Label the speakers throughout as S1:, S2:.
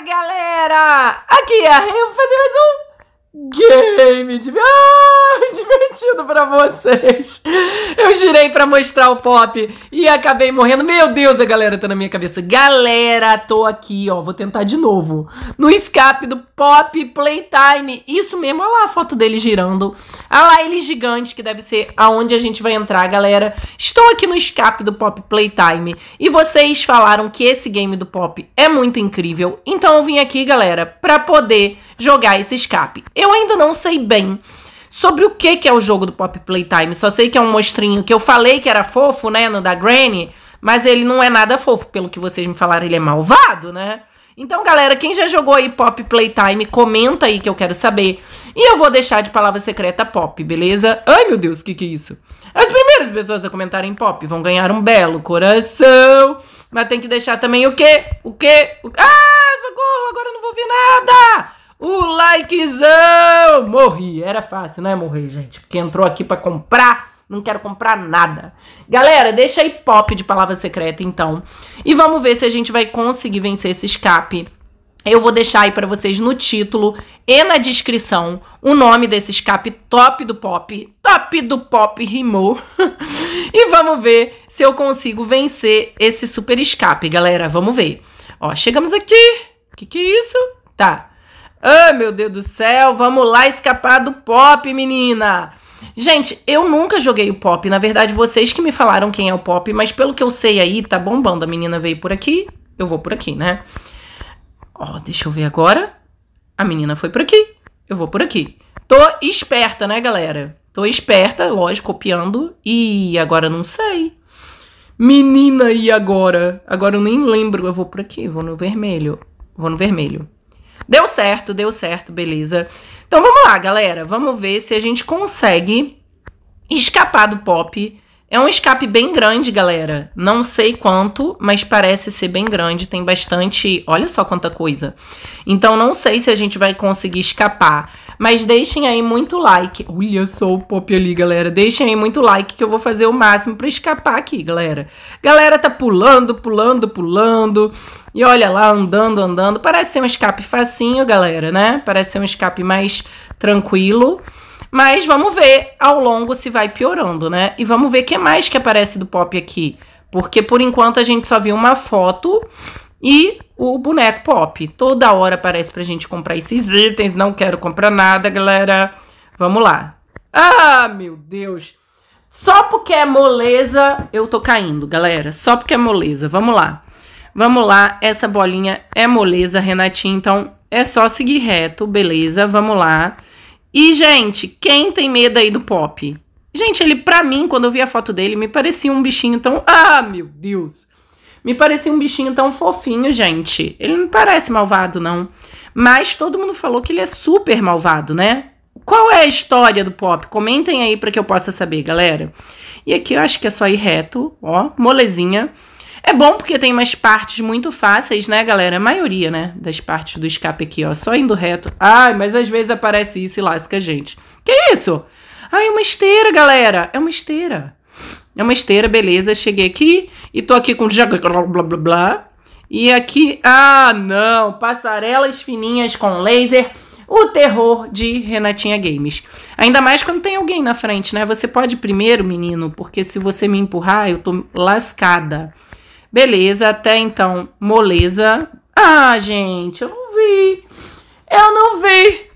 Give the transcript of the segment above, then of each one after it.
S1: galera! Aqui é a fazer mais um game de... Ai, ah, divertido para vocês. Eu girei para mostrar o pop e acabei morrendo. Meu Deus, a galera tá na minha cabeça. Galera, tô aqui, ó, vou tentar de novo. No escape do Pop Playtime. Isso mesmo, olha lá a foto dele girando. Olha lá ele gigante, que deve ser aonde a gente vai entrar, galera. Estou aqui no escape do Pop Playtime e vocês falaram que esse game do Pop é muito incrível. Então eu vim aqui, galera, para poder jogar esse escape. Eu ainda não sei bem sobre o que, que é o jogo do Pop Playtime. Só sei que é um mostrinho que eu falei que era fofo, né, no da Granny, mas ele não é nada fofo, pelo que vocês me falaram, ele é malvado, né? Então, galera, quem já jogou aí Pop Playtime, comenta aí que eu quero saber. E eu vou deixar de palavra secreta Pop, beleza? Ai, meu Deus, o que que é isso? As primeiras pessoas a comentarem Pop vão ganhar um belo coração. Mas tem que deixar também o quê? O quê? O... Ah, socorro, agora eu não vou ver nada! o likezão! Morri. Era fácil, né? Morrer, gente. Porque entrou aqui para comprar. Não quero comprar nada. Galera, deixa aí pop de palavra secreta, então. E vamos ver se a gente vai conseguir vencer esse escape. Eu vou deixar aí para vocês no título e na descrição o nome desse escape top do pop. Top do pop rimou. e vamos ver se eu consigo vencer esse super escape, galera. Vamos ver. Ó, chegamos aqui. O que, que é isso? Tá, ah, meu Deus do céu, vamos lá escapar do pop, menina! Gente, eu nunca joguei o pop. Na verdade, vocês que me falaram quem é o pop, mas pelo que eu sei aí, tá bombando. A menina veio por aqui, eu vou por aqui, né? Ó, deixa eu ver agora. A menina foi por aqui, eu vou por aqui. Tô esperta, né, galera? Tô esperta, lógico, copiando. E agora não sei. Menina, e agora? Agora eu nem lembro. Eu vou por aqui, vou no vermelho. Vou no vermelho. Deu certo, deu certo, beleza. Então vamos lá, galera. Vamos ver se a gente consegue escapar do pop é um escape bem grande, galera. Não sei quanto, mas parece ser bem grande. Tem bastante. Olha só quanta coisa. Então, não sei se a gente vai conseguir escapar. Mas deixem aí muito like. Olha só o pop ali, galera. Deixem aí muito like que eu vou fazer o máximo para escapar aqui, galera. Galera tá pulando, pulando, pulando. E olha lá, andando, andando. Parece ser um escape facinho, galera, né? Parece ser um escape mais tranquilo. Mas vamos ver ao longo se vai piorando, né? E vamos ver o que mais que aparece do Pop aqui. Porque por enquanto a gente só viu uma foto e o boneco Pop. Toda hora aparece pra gente comprar esses itens. Não quero comprar nada, galera. Vamos lá. Ah, meu Deus. Só porque é moleza eu tô caindo, galera. Só porque é moleza. Vamos lá. Vamos lá. Essa bolinha é moleza, Renatinha. Então é só seguir reto, beleza? Vamos lá. E, gente, quem tem medo aí do pop? Gente, ele, pra mim, quando eu vi a foto dele, me parecia um bichinho tão. Ah, meu Deus! Me parecia um bichinho tão fofinho, gente. Ele não parece malvado, não. Mas todo mundo falou que ele é super malvado, né? Qual é a história do pop? Comentem aí para que eu possa saber, galera. E aqui eu acho que é só ir reto, ó, molezinha. É bom porque tem umas partes muito fáceis, né, galera? A maioria, né, das partes do escape aqui, ó, só indo reto. Ai, mas às vezes aparece isso e lasca a gente. Que isso? Ai, é uma esteira, galera. É uma esteira. É uma esteira, beleza. Cheguei aqui e tô aqui com... blá, blá, blá. E aqui... Ah, não. Passarelas fininhas com laser o terror de Renatinha Games. Ainda mais quando tem alguém na frente, né? Você pode primeiro, menino, porque se você me empurrar, eu tô lascada. Beleza, até então, moleza. Ah, gente, eu não vi. Eu não vi.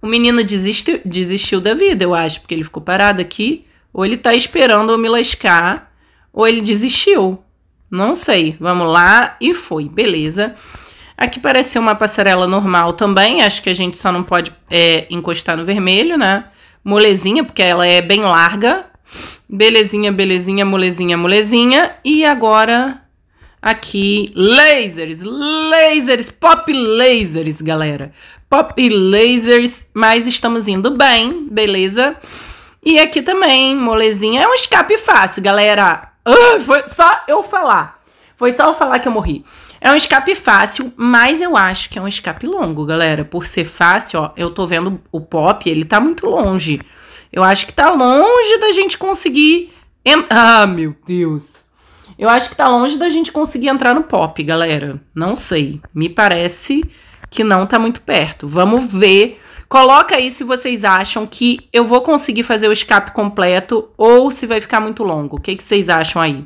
S1: O menino desistiu, desistiu da vida, eu acho, porque ele ficou parado aqui. Ou ele tá esperando eu me lascar, ou ele desistiu. Não sei. Vamos lá. E foi, beleza. Aqui parece ser uma passarela normal também. Acho que a gente só não pode é, encostar no vermelho, né? Molezinha, porque ela é bem larga. Belezinha, belezinha, molezinha, molezinha. E agora aqui lasers, lasers, pop lasers, galera. Pop lasers, mas estamos indo bem, beleza? E aqui também, molezinha, é um escape fácil, galera. Uh, foi só eu falar. Foi só eu falar que eu morri. É um escape fácil, mas eu acho que é um escape longo, galera. Por ser fácil, ó, eu tô vendo o pop, ele tá muito longe. Eu acho que tá longe da gente conseguir. En... Ah, meu Deus! Eu acho que tá longe da gente conseguir entrar no pop, galera. Não sei. Me parece que não tá muito perto. Vamos ver. Coloca aí se vocês acham que eu vou conseguir fazer o escape completo ou se vai ficar muito longo. O que, que vocês acham aí?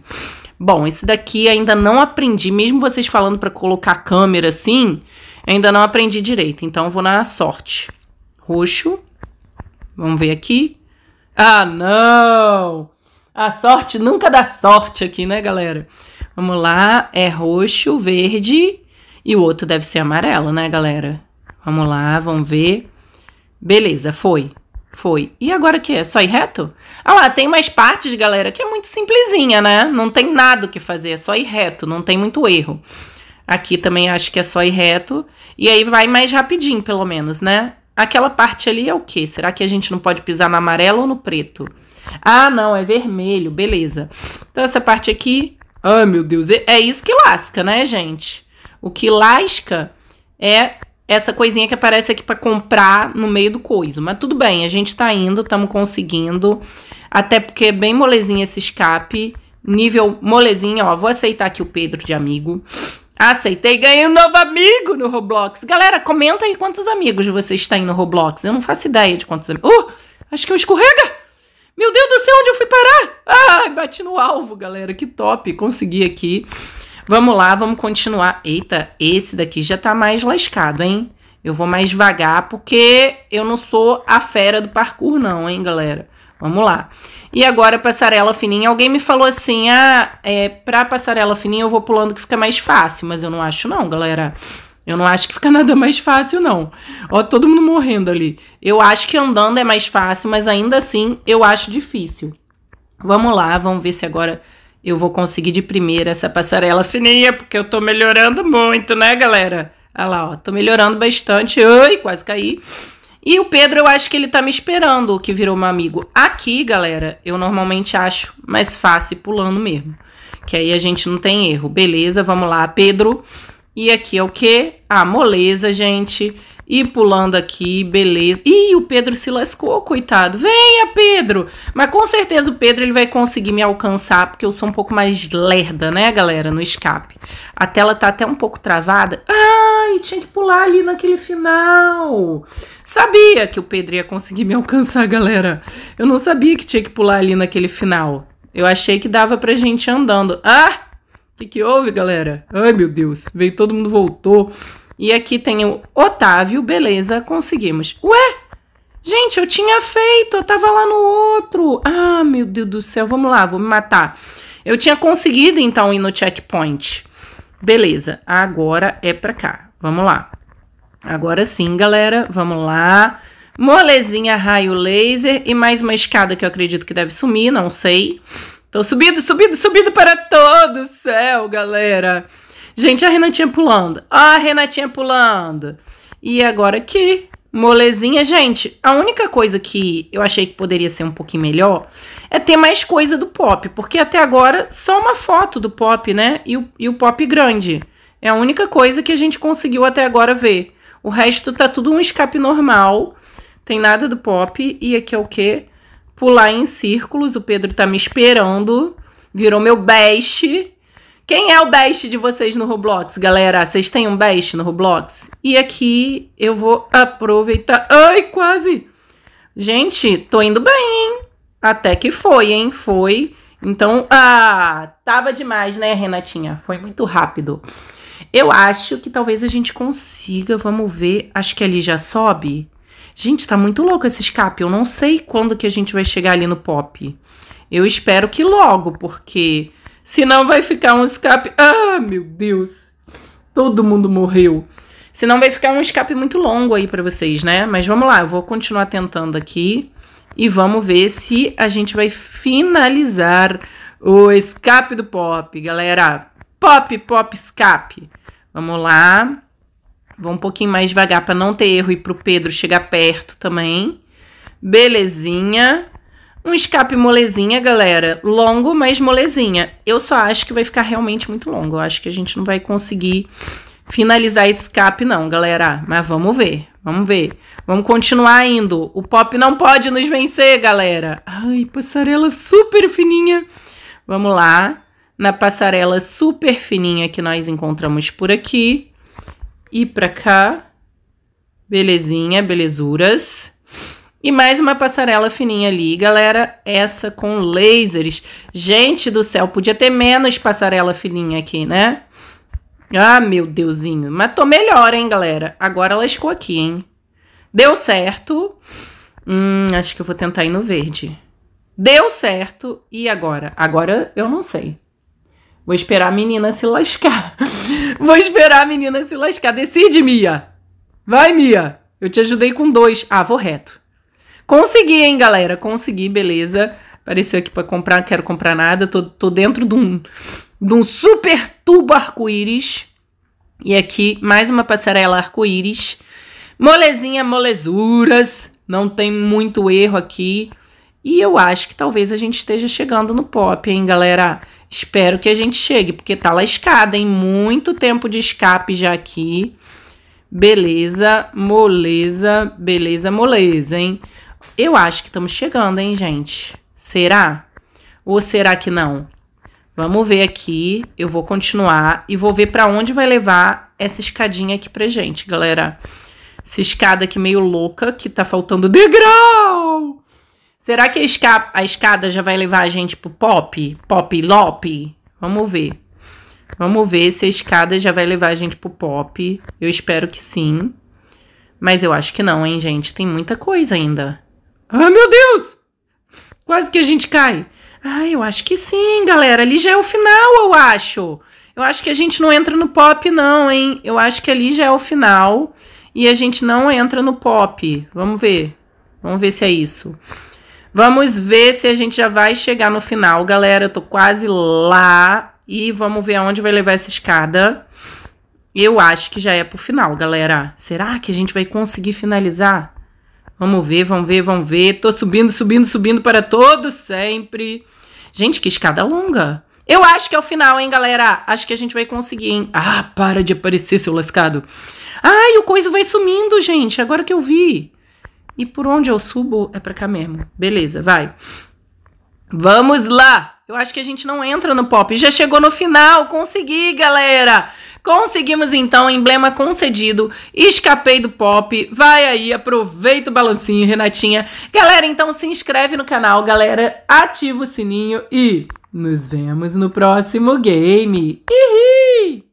S1: Bom, esse daqui ainda não aprendi, mesmo vocês falando para colocar câmera assim, ainda não aprendi direito. Então vou na sorte. Roxo. Vamos ver aqui. Ah, não! A sorte nunca dá sorte aqui, né, galera? Vamos lá, é roxo, verde e o outro deve ser amarelo, né, galera? Vamos lá, vamos ver. Beleza, foi. Foi. E agora o que é? Só ir reto? Ah lá, tem mais partes, galera, que é muito simplesinha, né? Não tem nada o que fazer, é só ir reto, não tem muito erro. Aqui também acho que é só ir reto. E aí vai mais rapidinho, pelo menos, né? Aquela parte ali é o quê? Será que a gente não pode pisar no amarelo ou no preto? Ah, não, é vermelho, beleza. Então essa parte aqui, ai meu Deus, é, é isso que lasca, né, gente? O que lasca é essa coisinha que aparece aqui para comprar no meio do coiso. Mas tudo bem, a gente tá indo, estamos conseguindo. Até porque é bem molezinho esse escape. Nível molezinho, ó. Vou aceitar aqui o Pedro de amigo. Aceitei, ganhei um novo amigo no Roblox. Galera, comenta aí quantos amigos vocês têm no Roblox. Eu não faço ideia de quantos amigos. Uh, acho que eu escorrega! Meu Deus do céu, onde eu fui parar? Ai, bati no alvo, galera. Que top, consegui aqui. Vamos lá, vamos continuar. Eita, esse daqui já tá mais lascado, hein? Eu vou mais devagar, porque eu não sou a fera do parkour não, hein, galera? Vamos lá. E agora, passarela fininha. Alguém me falou assim: ah, é, pra passarela fininha eu vou pulando que fica mais fácil. Mas eu não acho, não, galera. Eu não acho que fica nada mais fácil, não. Ó, todo mundo morrendo ali. Eu acho que andando é mais fácil, mas ainda assim eu acho difícil. Vamos lá, vamos ver se agora eu vou conseguir de primeira essa passarela fininha, porque eu tô melhorando muito, né, galera? Olha lá, ó, tô melhorando bastante. Ai, quase caí. E o Pedro, eu acho que ele tá me esperando, o que virou meu amigo. Aqui, galera, eu normalmente acho mais fácil pulando mesmo. Que aí a gente não tem erro. Beleza, vamos lá, Pedro. E aqui é o quê? A moleza, gente. E pulando aqui, beleza. Ih, o Pedro se lascou, coitado. Venha, Pedro! Mas com certeza o Pedro ele vai conseguir me alcançar, porque eu sou um pouco mais lerda, né, galera, no escape. A tela tá até um pouco travada. Ai, tinha que pular ali naquele final. Sabia que o Pedro ia conseguir me alcançar, galera. Eu não sabia que tinha que pular ali naquele final. Eu achei que dava pra gente andando. Ah! O que, que houve, galera? Ai, meu Deus. Veio todo mundo, voltou. E aqui tem o Otávio, beleza, conseguimos. Ué? Gente, eu tinha feito, eu tava lá no outro. Ah, meu Deus do céu, vamos lá, vou me matar. Eu tinha conseguido, então, ir no checkpoint. Beleza, agora é pra cá. Vamos lá. Agora sim, galera, vamos lá. Molezinha, raio laser e mais uma escada que eu acredito que deve sumir, não sei. Tô subindo, subindo, subindo para todo o céu, galera. Gente, a Renatinha pulando. A Renatinha pulando. E agora aqui, molezinha. Gente, a única coisa que eu achei que poderia ser um pouquinho melhor é ter mais coisa do pop. Porque até agora, só uma foto do pop, né? E o, e o pop grande. É a única coisa que a gente conseguiu até agora ver. O resto tá tudo um escape normal. Tem nada do pop. E aqui é o quê? Pular em círculos. O Pedro tá me esperando. Virou meu best. Quem é o best de vocês no Roblox, galera? Vocês têm um best no Roblox? E aqui eu vou aproveitar. Ai, quase! Gente, tô indo bem, hein? Até que foi, hein? Foi. Então, ah, tava demais, né, Renatinha? Foi muito rápido. Eu acho que talvez a gente consiga. Vamos ver. Acho que ali já sobe. Gente, tá muito louco esse escape. Eu não sei quando que a gente vai chegar ali no pop. Eu espero que logo, porque Senão vai ficar um escape. Ah, meu Deus! Todo mundo morreu. Senão vai ficar um escape muito longo aí para vocês, né? Mas vamos lá, eu vou continuar tentando aqui e vamos ver se a gente vai finalizar o escape do pop, galera. Pop, pop, escape. Vamos lá. Vou um pouquinho mais devagar para não ter erro e para o Pedro chegar perto também. Belezinha. Um escape molezinha, galera. Longo, mas molezinha. Eu só acho que vai ficar realmente muito longo. Eu acho que a gente não vai conseguir finalizar esse escape, não, galera. Mas vamos ver. Vamos ver. Vamos continuar indo. O pop não pode nos vencer, galera. Ai, passarela super fininha. Vamos lá. Na passarela super fininha que nós encontramos por aqui. E pra cá. Belezinha, belezuras. E mais uma passarela fininha ali, galera, essa com lasers. Gente do céu, podia ter menos passarela fininha aqui, né? Ah, meu deusinho, mas tô melhor, hein, galera? Agora lascou aqui, hein? Deu certo. Hum, acho que eu vou tentar ir no verde. Deu certo, e agora? Agora eu não sei. Vou esperar a menina se lascar. Vou esperar a menina se lascar. Decide, Mia. Vai, Mia. Eu te ajudei com dois. Ah, vou reto. Consegui, hein, galera? Consegui, beleza. Apareceu aqui para comprar, quero comprar nada. Tô, tô dentro de um, de um super tubo arco-íris. E aqui, mais uma passarela arco-íris. Molezinha, molezuras. Não tem muito erro aqui. E eu acho que talvez a gente esteja chegando no pop, hein, galera? Espero que a gente chegue, porque tá lascada, hein? Muito tempo de escape já aqui. Beleza, moleza, beleza, moleza, hein? Eu acho que estamos chegando, hein, gente? Será? Ou será que não? Vamos ver aqui, eu vou continuar e vou ver para onde vai levar essa escadinha aqui pra gente, galera. Essa escada aqui meio louca, que tá faltando degrau! Será que a, esca a escada já vai levar a gente pro pop? Pop lop? Vamos ver. Vamos ver se a escada já vai levar a gente pro pop. Eu espero que sim. Mas eu acho que não, hein, gente? Tem muita coisa ainda. Ah, meu Deus! Quase que a gente cai. Ah, eu acho que sim, galera. Ali já é o final, eu acho. Eu acho que a gente não entra no pop, não, hein? Eu acho que ali já é o final e a gente não entra no pop. Vamos ver. Vamos ver se é isso. Vamos ver se a gente já vai chegar no final, galera. Eu tô quase lá e vamos ver aonde vai levar essa escada. Eu acho que já é pro final, galera. Será que a gente vai conseguir finalizar? Vamos ver, vamos ver, vamos ver. Tô subindo, subindo, subindo para todo sempre. Gente, que escada longa. Eu acho que é o final, hein, galera? Acho que a gente vai conseguir, hein? Ah, para de aparecer, seu lascado. Ai, o coiso vai sumindo, gente. Agora que eu vi. E por onde eu subo é pra cá mesmo. Beleza, vai. Vamos lá. Eu acho que a gente não entra no pop. Já chegou no final. Consegui, galera. Conseguimos então emblema concedido, escapei do pop, vai aí, aproveita o balancinho, Renatinha. Galera, então se inscreve no canal, galera, ativa o sininho e nos vemos no próximo game. Ihi!